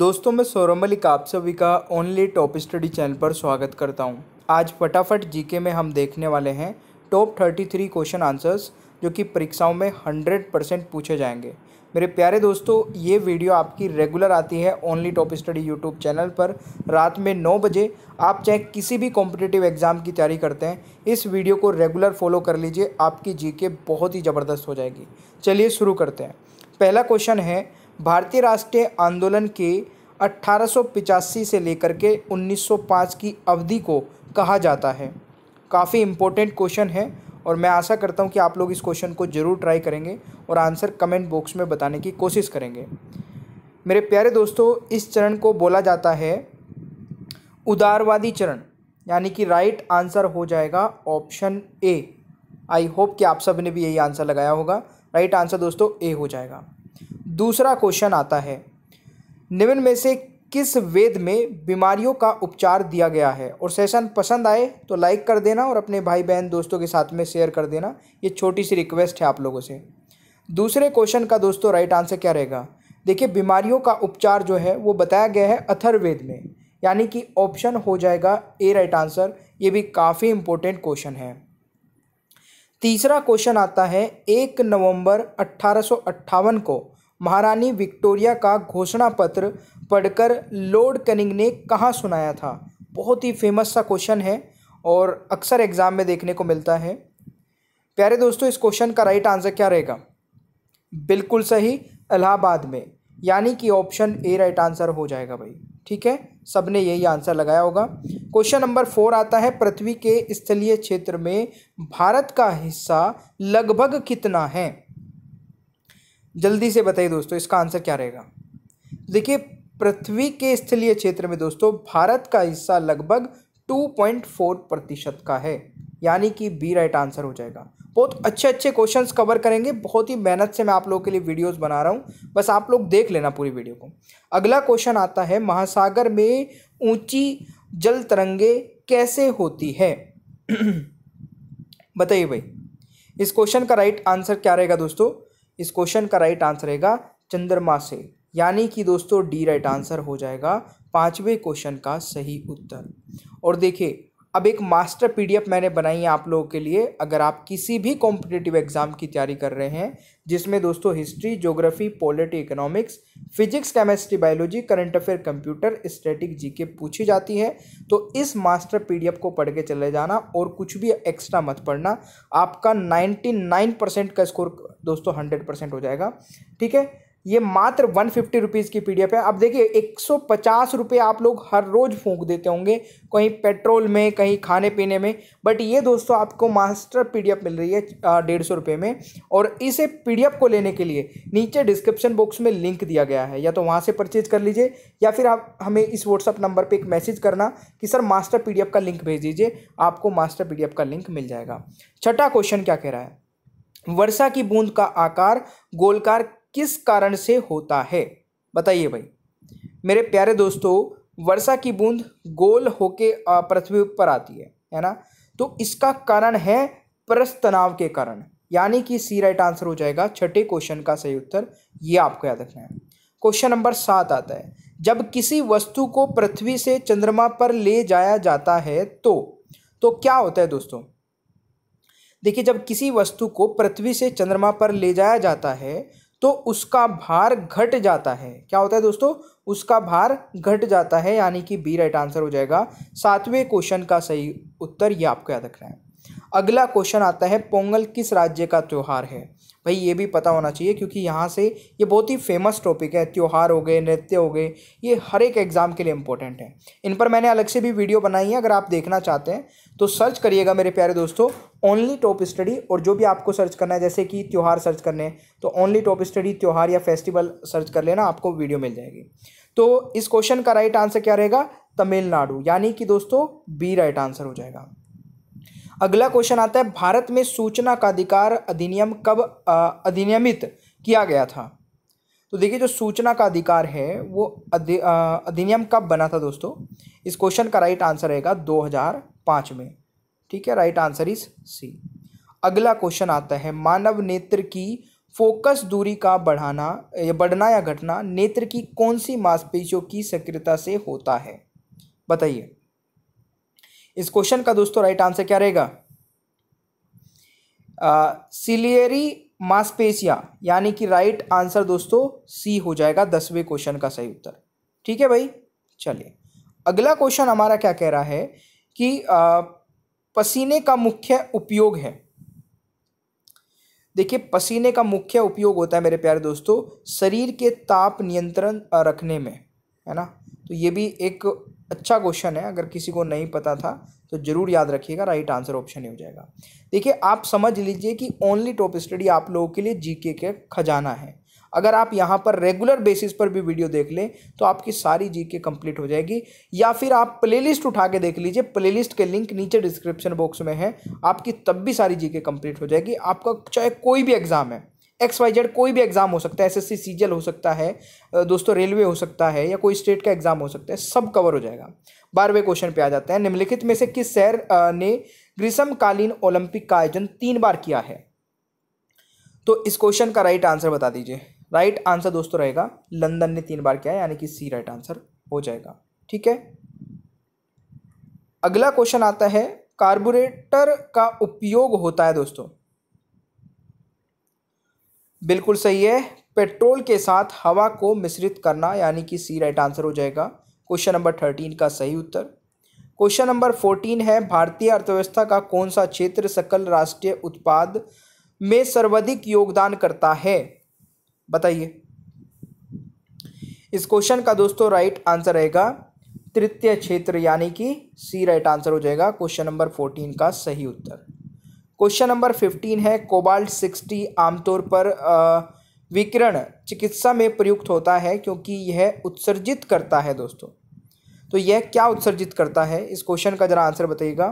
दोस्तों मैं सौरभ मलिक आप सभी का ओनली टॉप स्टडी चैनल पर स्वागत करता हूं। आज फटाफट जीके में हम देखने वाले हैं top thirty three question answers जो कि परीक्षाओं में हंड्रेड परसेंट पूछे जाएंगे मेरे प्यारे दोस्तों ये वीडियो आपकी रेगुलर आती है only top study YouTube channel पर रात में नौ बजे आप चाहे किसी भी कॉम्पिटेटिव एग्ज़ाम की तैयारी करते हैं इस वीडियो को रेगुलर फॉलो कर लीजिए आपकी जी बहुत ही ज़बरदस्त हो जाएगी चलिए शुरू करते हैं पहला क्वेश्चन है भारतीय राष्ट्रीय आंदोलन के अट्ठारह से लेकर के 1905 की अवधि को कहा जाता है काफ़ी इम्पोर्टेंट क्वेश्चन है और मैं आशा करता हूँ कि आप लोग इस क्वेश्चन को ज़रूर ट्राई करेंगे और आंसर कमेंट बॉक्स में बताने की कोशिश करेंगे मेरे प्यारे दोस्तों इस चरण को बोला जाता है उदारवादी चरण यानी कि राइट आंसर हो जाएगा ऑप्शन ए आई होप कि आप सब ने भी यही आंसर लगाया होगा राइट आंसर दोस्तों ए हो जाएगा दूसरा क्वेश्चन आता है निम्न में से किस वेद में बीमारियों का उपचार दिया गया है और सेशन पसंद आए तो लाइक कर देना और अपने भाई बहन दोस्तों के साथ में शेयर कर देना ये छोटी सी रिक्वेस्ट है आप लोगों से दूसरे क्वेश्चन का दोस्तों राइट आंसर क्या रहेगा देखिए बीमारियों का उपचार जो है वो बताया गया है अथर्वेद में यानी कि ऑप्शन हो जाएगा ए राइट आंसर ये भी काफ़ी इम्पोर्टेंट क्वेश्चन है तीसरा क्वेश्चन आता है एक नवंबर अट्ठारह को महारानी विक्टोरिया का घोषणा पत्र पढ़कर लॉर्ड कनिंग ने कहाँ सुनाया था बहुत ही फेमस सा क्वेश्चन है और अक्सर एग्ज़ाम में देखने को मिलता है प्यारे दोस्तों इस क्वेश्चन का राइट आंसर क्या रहेगा बिल्कुल सही इलाहाबाद में यानी कि ऑप्शन ए राइट आंसर हो जाएगा भाई ठीक है सब ने यही आंसर लगाया होगा क्वेश्चन नंबर फोर आता है पृथ्वी के स्थलीय क्षेत्र में भारत का हिस्सा लगभग कितना है जल्दी से बताइए दोस्तों इसका आंसर क्या रहेगा देखिए पृथ्वी के स्थलीय क्षेत्र में दोस्तों भारत का हिस्सा लगभग 2.4 प्रतिशत का है यानी कि बी राइट आंसर हो जाएगा बहुत अच्छे अच्छे क्वेश्चंस कवर करेंगे बहुत ही मेहनत से मैं आप लोगों के लिए वीडियोस बना रहा हूँ बस आप लोग देख लेना पूरी वीडियो को अगला क्वेश्चन आता है महासागर में ऊंची जल तरंगे कैसे होती है बताइए भाई इस क्वेश्चन का राइट आंसर क्या रहेगा दोस्तों इस क्वेश्चन का राइट आंसर रहेगा चंद्रमा से यानी कि दोस्तों डी राइट आंसर हो जाएगा पांचवें क्वेश्चन का सही उत्तर और देखिए अब एक मास्टर पीडीएफ मैंने बनाई है आप लोगों के लिए अगर आप किसी भी कॉम्पिटिटिव एग्ज़ाम की तैयारी कर रहे हैं जिसमें दोस्तों history geography polity economics physics chemistry biology current affair computer static GK पूछी जाती है तो इस मास्टर पीडीएफ को पढ़ के चले जाना और कुछ भी एक्स्ट्रा मत पढ़ना आपका नाइन्टी नाइन परसेंट का स्कोर दोस्तों हंड्रेड परसेंट हो जाएगा ठीक है ये मात्र वन फिफ्टी रुपीज़ की पी डी एफ है अब देखिए एक सौ पचास रुपये आप लोग हर रोज़ फूंक देते होंगे कहीं पेट्रोल में कहीं खाने पीने में बट ये दोस्तों आपको मास्टर पी डी एफ मिल रही है डेढ़ सौ रुपये में और इसे पी डी एफ को लेने के लिए नीचे डिस्क्रिप्शन बॉक्स में लिंक दिया गया है या तो वहाँ से परचेज कर लीजिए या फिर आप हमें इस व्हाट्सअप नंबर पर एक मैसेज करना कि sir master P D F का लिंक भेज दीजिए आपको मास्टर पी डी एफ का लिंक मिल जाएगा छठा क्वेश्चन क्या कह रहा है वर्षा की बूंद का आकार गोलकार किस कारण से होता है बताइए भाई मेरे प्यारे दोस्तों वर्षा की बूंद गोल होके पृथ्वी पर आती है है ना तो इसका कारण है परस तनाव के कारण यानी कि सी राइट आंसर हो जाएगा छठे क्वेश्चन का सही उत्तर ये आपको याद रखना है क्वेश्चन नंबर सात आता है जब किसी वस्तु को पृथ्वी से चंद्रमा पर ले जाया जाता है तो तो क्या होता है दोस्तों देखिए जब किसी वस्तु को पृथ्वी से चंद्रमा पर ले जाया जाता है तो उसका भार घट जाता है क्या होता है दोस्तों उसका भार घट जाता है यानी कि बी राइट आंसर हो जाएगा सातवें क्वेश्चन का सही उत्तर ये आपको याद रखना है अगला क्वेश्चन आता है पोंगल किस राज्य का त्यौहार है भाई ये भी पता होना चाहिए क्योंकि यहाँ से ये बहुत ही फेमस टॉपिक है त्यौहार हो गए नृत्य हो गए ये हर एक एग्ज़ाम के लिए इंपॉर्टेंट है इन पर मैंने अलग से भी वीडियो बनाई है अगर आप देखना चाहते हैं तो सर्च करिएगा मेरे प्यारे दोस्तों ओनली टॉप स्टडी और जो भी आपको सर्च करना है जैसे कि त्यौहार सर्च करने हैं तो ओनली टॉप स्टडी त्यौहार या फेस्टिवल सर्च कर लेना आपको वीडियो मिल जाएगी तो इस क्वेश्चन का राइट आंसर क्या रहेगा तमिलनाडु यानी कि दोस्तों बी राइट आंसर हो जाएगा अगला क्वेश्चन आता है भारत में सूचना का अधिकार अधिनियम कब अधिनियमित किया गया था तो देखिए जो सूचना का अधिकार है वो अधि, अधिनियम कब बना था दोस्तों इस क्वेश्चन का राइट आंसर रहेगा 2005 में ठीक है राइट आंसर इज सी अगला क्वेश्चन आता है मानव नेत्र की फोकस दूरी का बढ़ाना या बढ़ना या घटना नेत्र की कौन सी मांसपेशियों की सक्रियता से होता है बताइए इस क्वेश्चन का दोस्तों राइट आंसर क्या रहेगा सिलियरी मांसपेशिया यानी कि राइट आंसर दोस्तों सी हो जाएगा दसवें क्वेश्चन का सही उत्तर ठीक है भाई चलिए अगला क्वेश्चन हमारा क्या कह रहा है कि आ, पसीने का मुख्य उपयोग है देखिए पसीने का मुख्य उपयोग होता है मेरे प्यारे दोस्तों शरीर के ताप नियंत्रण रखने में है ना तो ये भी एक अच्छा क्वेश्चन है अगर किसी को नहीं पता था तो ज़रूर याद रखिएगा राइट आंसर ऑप्शन ही हो जाएगा देखिए आप समझ लीजिए कि ओनली टॉप स्टडी आप लोगों के लिए जीके के खजाना है अगर आप यहाँ पर रेगुलर बेसिस पर भी वीडियो देख लें तो आपकी सारी जी के कंप्लीट हो जाएगी या फिर आप प्लेलिस्ट उठा के देख लीजिए प्लेलिस्ट के लिंक नीचे डिस्क्रिप्शन बॉक्स में है आपकी तब भी सारी जी के कंप्लीट हो जाएगी आपका चाहे कोई भी एग्ज़ाम है एक्स वाई जेड कोई भी एग्ज़ाम हो सकता है एस सीजीएल हो सकता है दोस्तों रेलवे हो सकता है या कोई स्टेट का एग्ज़ाम हो सकता है सब कवर हो जाएगा बारहवें क्वेश्चन पे आ जाता है निम्नलिखित में से किस शहर ने ग्रीष्मकालीन ओलंपिक का आयोजन तीन बार किया है तो इस क्वेश्चन का राइट आंसर बता दीजिए राइट आंसर दोस्तों रहेगा लंदन ने तीन बार किया है यानी कि सी राइट आंसर हो जाएगा ठीक है अगला क्वेश्चन आता है कार्बोरेटर का उपयोग होता है दोस्तों बिल्कुल सही है पेट्रोल के साथ हवा को मिश्रित करना यानी कि सी राइट आंसर हो जाएगा क्वेश्चन नंबर थर्टीन का सही उत्तर क्वेश्चन नंबर फोर्टीन है भारतीय अर्थव्यवस्था का कौन सा क्षेत्र सकल राष्ट्रीय उत्पाद में सर्वाधिक योगदान करता है बताइए इस क्वेश्चन का दोस्तों राइट आंसर रहेगा तृतीय क्षेत्र यानी कि सी राइट आंसर हो जाएगा क्वेश्चन नंबर फोर्टीन का सही उत्तर क्वेश्चन नंबर फिफ्टीन है कोबाल्ट सिक्सटी आमतौर पर विकिरण चिकित्सा में प्रयुक्त होता है क्योंकि यह उत्सर्जित करता है दोस्तों तो यह क्या उत्सर्जित करता है इस क्वेश्चन का ज़रा आंसर बताइएगा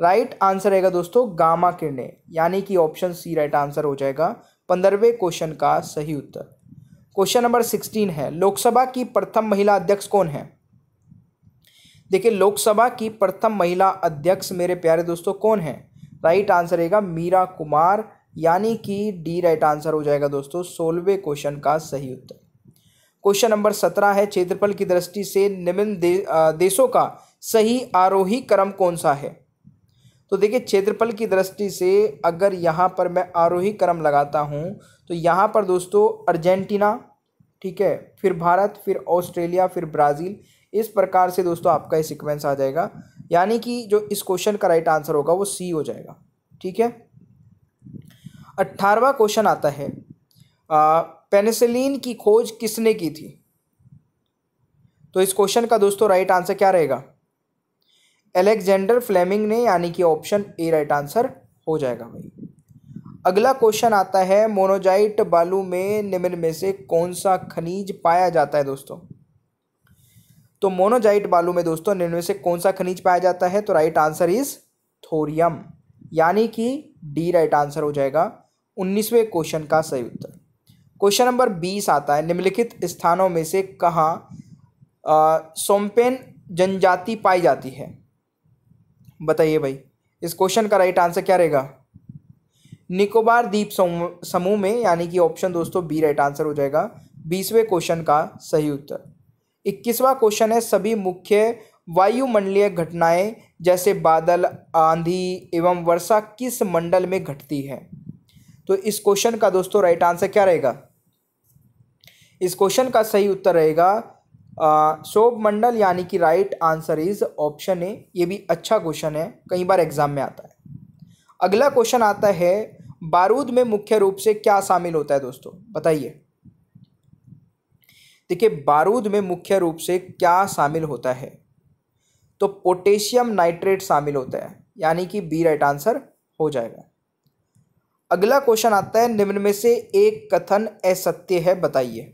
राइट आंसर रहेगा दोस्तों गामा किरणें यानी कि ऑप्शन सी राइट आंसर हो जाएगा पंद्रहवें क्वेश्चन का सही उत्तर क्वेश्चन नंबर सिक्सटीन है लोकसभा की प्रथम महिला अध्यक्ष कौन है देखिए लोकसभा की प्रथम महिला अध्यक्ष मेरे प्यारे दोस्तों कौन है राइट आंसर रहेगा मीरा कुमार यानी कि डी राइट आंसर हो जाएगा दोस्तों सोलहवें क्वेश्चन का सही उत्तर क्वेश्चन नंबर सत्रह है क्षेत्रफल की दृष्टि से निम्न दे, देशों का सही आरोही क्रम कौन सा है तो देखिए क्षेत्रफल की दृष्टि से अगर यहाँ पर मैं आरोही क्रम लगाता हूँ तो यहाँ पर दोस्तों अर्जेंटीना ठीक है फिर भारत फिर ऑस्ट्रेलिया फिर ब्राज़ील इस प्रकार से दोस्तों आपका ये सिक्वेंस आ जाएगा यानी कि जो इस क्वेश्चन का राइट आंसर होगा वो सी हो जाएगा ठीक है अट्ठारहवा क्वेश्चन आता है पेनिसिलिन की खोज किसने की थी तो इस क्वेश्चन का दोस्तों राइट आंसर क्या रहेगा एलेक्जेंडर फ्लेमिंग ने यानी कि ऑप्शन ए राइट आंसर हो जाएगा भाई अगला क्वेश्चन आता है मोनोजाइट बालू में निम्न में से कौन सा खनिज पाया जाता है दोस्तों तो मोनोजाइट बालू में दोस्तों निम्न से कौन सा खनिज पाया जाता है तो राइट आंसर इज थोरियम यानी कि डी राइट आंसर हो जाएगा उन्नीसवें क्वेश्चन का सही उत्तर क्वेश्चन नंबर बीस आता है निम्नलिखित स्थानों में से कहाँ सोमपेन जनजाति पाई जाती है बताइए भाई इस क्वेश्चन का राइट आंसर क्या रहेगा निकोबार द्वीप समूह में यानी कि ऑप्शन दोस्तों बी राइट आंसर हो जाएगा बीसवें क्वेश्चन का सही उत्तर इक्कीसवा क्वेश्चन है सभी मुख्य वायुमंडलीय घटनाएं जैसे बादल आंधी एवं वर्षा किस मंडल में घटती है तो इस क्वेश्चन का दोस्तों राइट आंसर क्या रहेगा इस क्वेश्चन का सही उत्तर रहेगा शोभ मंडल यानी कि right answer is option A ये भी अच्छा क्वेश्चन है कई बार एग्जाम में आता है अगला क्वेश्चन आता है बारूद में मुख्य रूप से क्या शामिल होता है दोस्तों बताइए देखिए बारूद में मुख्य रूप से क्या शामिल होता है तो पोटेशियम नाइट्रेट शामिल होता है यानी कि बी राइट आंसर हो जाएगा अगला क्वेश्चन आता है निम्न में से एक कथन असत्य है बताइए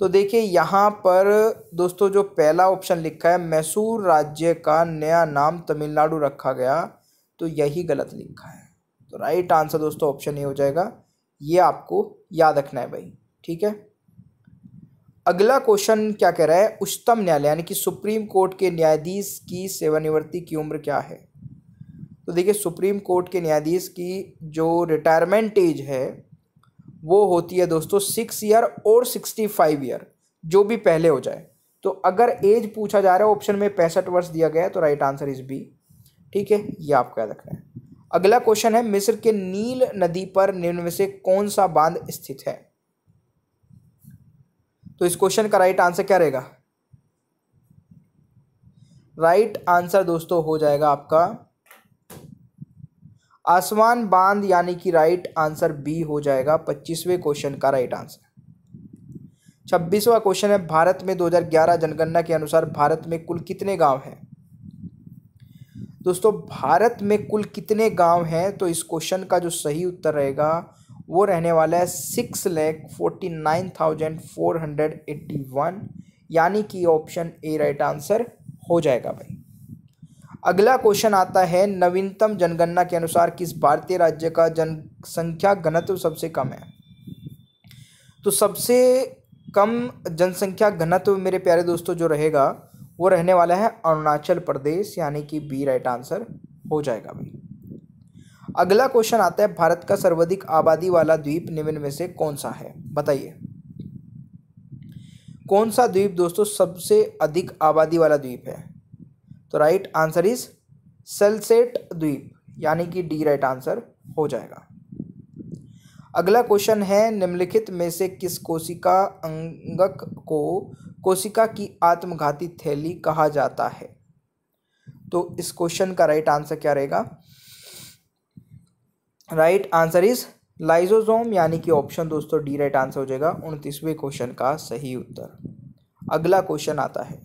तो देखिए यहाँ पर दोस्तों जो पहला ऑप्शन लिखा है मैसूर राज्य का नया नाम तमिलनाडु रखा गया तो यही गलत लिखा है तो राइट आंसर दोस्तों ऑप्शन ए हो जाएगा ये आपको याद रखना है भाई ठीक है अगला क्वेश्चन क्या कह रहा है उच्चतम न्यायालय यानी कि सुप्रीम कोर्ट के न्यायाधीश की सेवानिवृत्ति की उम्र क्या है तो देखिए सुप्रीम कोर्ट के न्यायाधीश की जो रिटायरमेंट एज है वो होती है दोस्तों सिक्स ईयर और सिक्सटी फाइव ईयर जो भी पहले हो जाए तो अगर एज पूछा जा रहा है ऑप्शन में पैंसठ वर्ष दिया गया है तो राइट आंसर इज़ बी ठीक है ये क्या रख रहे हैं अगला क्वेश्चन है मिस्र के नील नदी पर निम्न में से कौन सा बांध स्थित है तो इस क्वेश्चन का राइट आंसर क्या रहेगा राइट आंसर दोस्तों हो जाएगा आपका आसमान बांध यानी कि राइट आंसर बी हो जाएगा पच्चीसवें क्वेश्चन का राइट आंसर छब्बीसवा क्वेश्चन है भारत में 2011 जनगणना के अनुसार भारत में कुल कितने गांव हैं दोस्तों भारत में कुल कितने गांव हैं तो इस क्वेश्चन का जो सही उत्तर रहेगा वो रहने वाला है six lakh forty nine thousand four hundred eighty one यानी कि ऑप्शन ए राइट आंसर हो जाएगा भाई अगला क्वेश्चन आता है नवीनतम जनगणना के अनुसार किस भारतीय राज्य का जनसंख्या घनत्व सबसे कम है तो सबसे कम जनसंख्या घनत्व मेरे प्यारे दोस्तों जो रहेगा वो रहने वाला है अरुणाचल प्रदेश यानी कि बी राइट आंसर हो जाएगा भाई अगला क्वेश्चन आता है भारत का सर्वाधिक आबादी वाला द्वीप निम्न में से कौन सा है बताइए कौन सा द्वीप दोस्तों सबसे अधिक आबादी वाला द्वीप है तो राइट आंसर इज सेलसेट द्वीप यानी कि डी राइट आंसर हो जाएगा अगला क्वेश्चन है निम्नलिखित में से किस कोशिका अंगक को कोशिका की आत्मघाती थैली कहा जाता है तो इस क्वेश्चन का राइट आंसर क्या रहेगा राइट आंसर इज लाइजोजोम यानी कि ऑप्शन दोस्तों डी राइट आंसर हो जाएगा उनतीसवें क्वेश्चन का सही उत्तर अगला क्वेश्चन आता है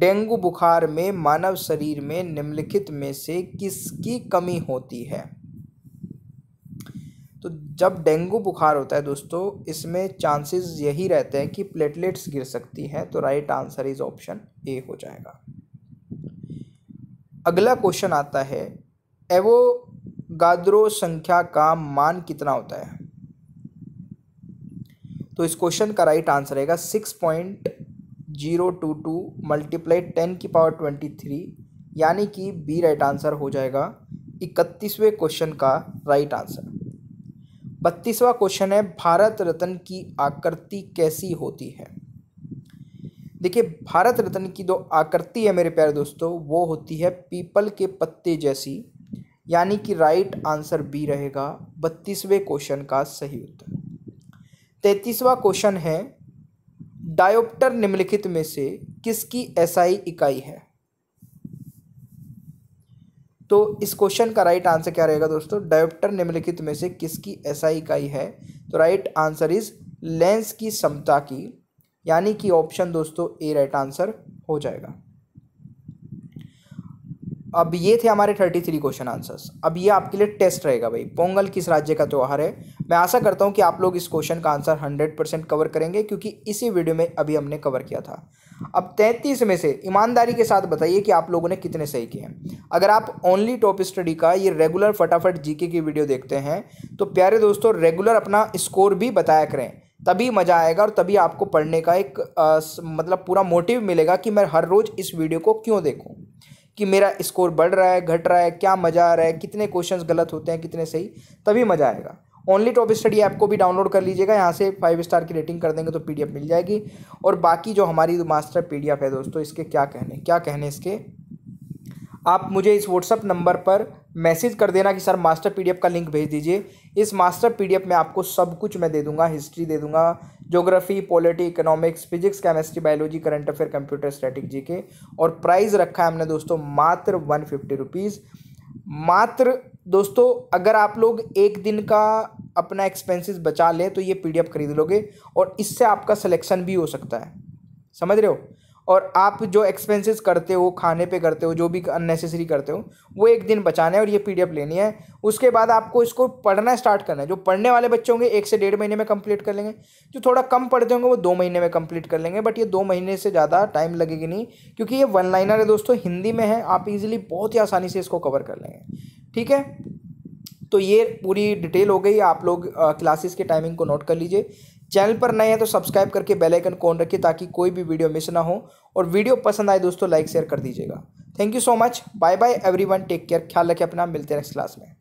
डेंगू बुखार में मानव शरीर में निम्नलिखित में से किसकी कमी होती है तो जब डेंगू बुखार होता है दोस्तों इसमें चांसेस यही रहते हैं कि प्लेटलेट्स गिर सकती हैं तो right answer is option A हो जाएगा अगला क्वेश्चन आता है एवो गादरो संख्या का मान कितना होता है तो इस क्वेश्चन का राइट आंसर रहेगा six point zero two two multiply ten की पावर ट्वेंटी थ्री यानी कि बी राइट आंसर हो जाएगा इकतीसवें क्वेश्चन का राइट आंसर बत्तीसवा क्वेश्चन है भारत रत्न की आकृति कैसी होती है देखिए भारत रत्न की जो आकृति है मेरे प्यारे दोस्तों वो होती है पीपल के पत्ते जैसी यानी कि राइट आंसर बी रहेगा बत्तीसवें क्वेश्चन का सही उत्तर तैतीसवा क्वेश्चन है डायोप्टर निम्नलिखित में से किसकी एसआई इकाई है तो इस क्वेश्चन का राइट आंसर क्या रहेगा दोस्तों डायोप्टर निम्नलिखित में से किसकी एसआई इकाई है तो राइट आंसर इज लेंस की क्षमता की यानी कि ऑप्शन दोस्तों ए राइट आंसर हो जाएगा अब ये थे हमारे थर्टी थ्री क्वेश्चन आंसर्स अब ये आपके लिए टेस्ट रहेगा भाई पोंगल किस राज्य का त्यौहार है मैं आशा करता हूँ कि आप लोग इस क्वेश्चन का आंसर हंड्रेड परसेंट कवर करेंगे क्योंकि इसी वीडियो में अभी हमने कवर किया था अब तैंतीस में से ईमानदारी के साथ बताइए कि आप लोगों ने कितने सही किए हैं अगर आप ओनली टॉप स्टडी का ये रेगुलर फटाफट जीके की वीडियो देखते हैं तो प्यारे दोस्तों रेगुलर अपना स्कोर भी बताया करें तभी मज़ा आएगा और तभी आपको पढ़ने का एक आ, मतलब पूरा मोटिव मिलेगा कि मैं हर रोज़ इस वीडियो को क्यों देखूँ कि मेरा स्कोर बढ़ रहा है घट रहा है क्या मज़ा आ रहा है कितने क्वेश्चंस गलत होते हैं कितने सही तभी मज़ा आएगा ओनली टॉप स्टडी ऐप को भी डाउनलोड कर लीजिएगा यहाँ से फाइव स्टार की रेटिंग कर देंगे तो पी मिल जाएगी और बाकी जो हमारी मास्टर पी है दोस्तों इसके क्या कहने क्या कहने इसके आप मुझे इस व्हाट्सअप नंबर पर मैसेज कर देना कि सर मास्टर पीडीएफ का लिंक भेज दीजिए इस मास्टर पीडीएफ में आपको सब कुछ मैं दे दूंगा हिस्ट्री दे दूंगा geography polity economics physics chemistry biology current affair computer static G K और प्राइस रखा है हमने दोस्तों मात्र वन फिफ्टी रुपीज़ मात्र दोस्तों अगर आप लोग एक दिन का अपना एक्सपेंसेस बचा लें तो ये पीडीएफ खरीद लोगे और इससे आपका सिलेक्शन भी हो सकता है समझ रहे हो और आप जो एक्सपेंसेस करते हो खाने पे करते हो जो भी अननेसेसरी करते हो वो एक दिन बचाना है और ये पीडीएफ लेनी है उसके बाद आपको इसको पढ़ना स्टार्ट करना है जो पढ़ने वाले बच्चे होंगे एक से डेढ़ महीने में कंप्लीट कर लेंगे जो थोड़ा कम पढ़ते होंगे वो दो महीने में कंप्लीट कर लेंगे बट ये दो महीने से ज़्यादा टाइम लगेगी नहीं क्योंकि ये वन लाइनर है दोस्तों हिंदी में है आप इजीली बहुत ही आसानी से इसको कवर कर लेंगे ठीक है तो ये पूरी डिटेल हो गई आप लोग क्लासेस के टाइमिंग को नोट कर लीजिए चैनल पर नए हैं तो सब्सक्राइब करके बेल आइकन कौन रखिए ताकि कोई भी वीडियो मिस ना हो और वीडियो पसंद आए दोस्तों लाइक शेयर कर दीजिएगा thank you so much bye bye everyone take care ख्याल रखें अपना मिलते हैं नेक्स्ट क्लास में